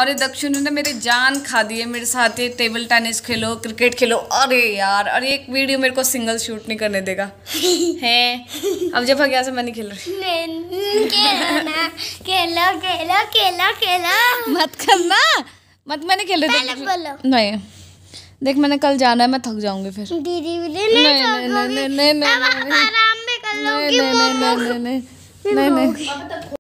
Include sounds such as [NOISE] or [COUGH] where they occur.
अरे दक्षिण ने मेरी जान खा दी है मेरे साथ ही टेबल टेनिस खेलो क्रिकेट खेलो अरे यार अरे एक वीडियो मेरे को सिंगल शूट नहीं करने देगा [LAUGHS] है अब जब गया से मैं नहीं खेल रही खेलो खेलो खेलो खेलो मत करना मत मैंने खेल रही नहीं देख मैंने कल जाना है मैं थक जाऊंगी फिर दीदी नहीं नहीं नहीं नहीं नहीं नहीं नहीं नहीं नहीं